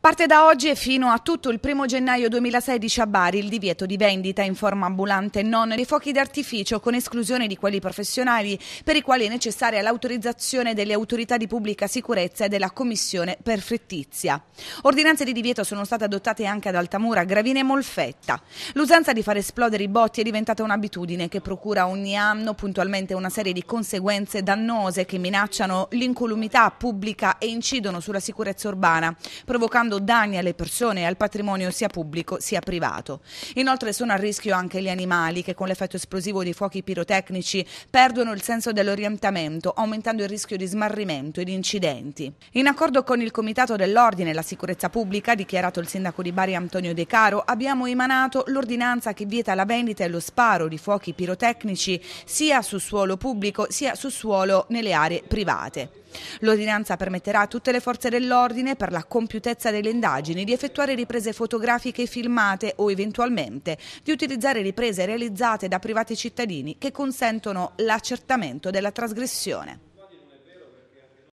Parte da oggi e fino a tutto il 1 gennaio 2016 a Bari il divieto di vendita in forma ambulante e non dei fuochi d'artificio con esclusione di quelli professionali per i quali è necessaria l'autorizzazione delle autorità di pubblica sicurezza e della commissione per frettizia. Ordinanze di divieto sono state adottate anche ad Altamura, Gravina e Molfetta. L'usanza di far esplodere i botti è diventata un'abitudine che procura ogni anno puntualmente una serie di conseguenze dannose che minacciano l'incolumità pubblica e incidono sulla sicurezza urbana, provocando causando danni alle persone e al patrimonio sia pubblico sia privato. Inoltre sono a rischio anche gli animali che con l'effetto esplosivo dei fuochi pirotecnici perdono il senso dell'orientamento, aumentando il rischio di smarrimento ed incidenti. In accordo con il Comitato dell'Ordine e la Sicurezza Pubblica, dichiarato il sindaco di Bari Antonio De Caro, abbiamo emanato l'ordinanza che vieta la vendita e lo sparo di fuochi pirotecnici sia su suolo pubblico sia su suolo nelle aree private. L'ordinanza permetterà a tutte le forze dell'ordine, per la compiutezza delle indagini, di effettuare riprese fotografiche e filmate o eventualmente di utilizzare riprese realizzate da privati cittadini che consentono l'accertamento della trasgressione.